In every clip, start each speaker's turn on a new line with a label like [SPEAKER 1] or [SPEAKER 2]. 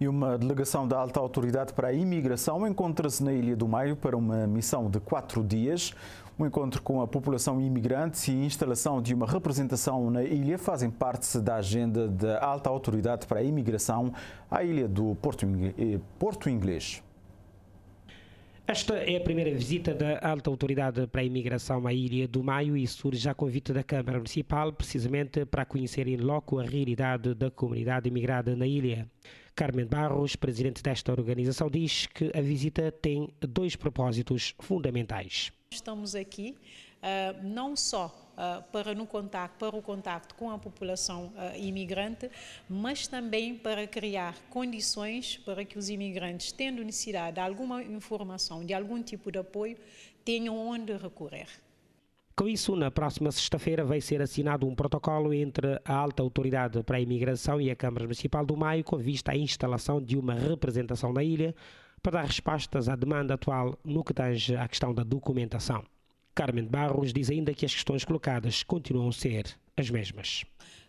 [SPEAKER 1] E uma delegação da Alta Autoridade para a Imigração encontra-se na Ilha do Maio para uma missão de quatro dias. Um encontro com a população imigrante e instalação de uma representação na ilha fazem parte da agenda da Alta Autoridade para a Imigração à Ilha do Porto eh, Inglês.
[SPEAKER 2] Esta é a primeira visita da Alta Autoridade para a Imigração à Ilha do Maio e surge a convite da Câmara Municipal, precisamente para conhecer em loco a realidade da comunidade imigrada na ilha. Carmen Barros, presidente desta organização, diz que a visita tem dois propósitos fundamentais.
[SPEAKER 3] Estamos aqui uh, não só Uh, para, no contacto, para o contacto com a população uh, imigrante, mas também para criar condições para que os imigrantes, tendo necessidade de alguma informação, de algum tipo de apoio, tenham onde recorrer.
[SPEAKER 2] Com isso, na próxima sexta-feira vai ser assinado um protocolo entre a Alta Autoridade para a Imigração e a Câmara Municipal do Maio com vista à instalação de uma representação na ilha para dar respostas à demanda atual no que tange à questão da documentação. Carmen Barros diz ainda que as questões colocadas continuam a ser as mesmas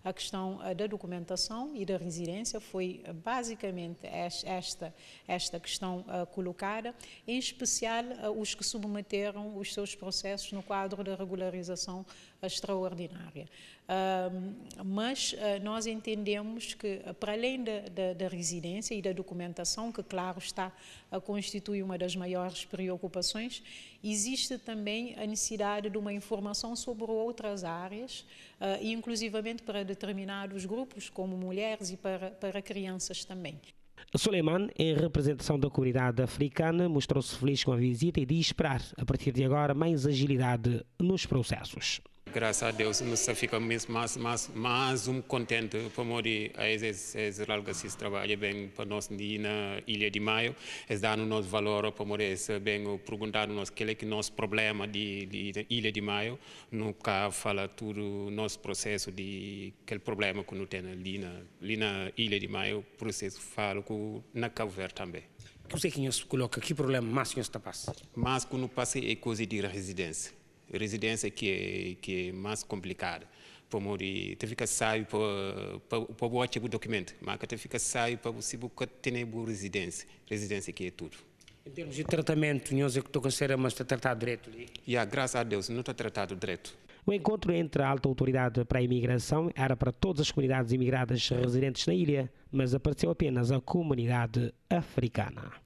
[SPEAKER 3] a questão eh, da documentação e da residência foi eh, basicamente esta, esta questão eh, colocada, em especial os que submeteram os seus processos no quadro da regularização extraordinária. mas nós entendemos que, para além da, da, da, residência e da documentação, que, claro está, constitui uma das maiores preocupações, existe também a necessidade de uma informação sobre outras áreas, uh, inclusivamente para determinados grupos, como mulheres e para, para crianças também.
[SPEAKER 2] Suleiman, em representação da comunidade africana, mostrou-se feliz com a visita e disse esperar, a partir de agora, mais agilidade nos processos
[SPEAKER 1] graças a Deus, nós ficamos mais, mais, mais um contente, como de, esses, esses algas se bem para nós na Ilha de Maio, é dar o nosso valor, morrer eles bem perguntaram-nos qual é que nosso problema de, de, de Ilha de Maio, nunca fala tudo nosso processo de aquele problema que nós temos ali na, ali na Ilha de Maio, processo falo com, na Cabo Verde também. O que é
[SPEAKER 2] que nos coloca? Que problema mais que nos está
[SPEAKER 1] passando? Mas quando passa é coisa de residência residência que é, que é mais complicada. morir. te fica saio para o boa tipo documento, mas te fica saio para você buscar ter boa residência, residência que é tudo.
[SPEAKER 2] Em termos de tratamento, nós é que estou
[SPEAKER 1] considerando, mas está tratado direito? E yeah, graças a Deus, não está tratado direito.
[SPEAKER 2] O encontro entre a alta autoridade para a imigração era para todas as comunidades imigradas residentes na ilha, mas apareceu apenas a comunidade africana.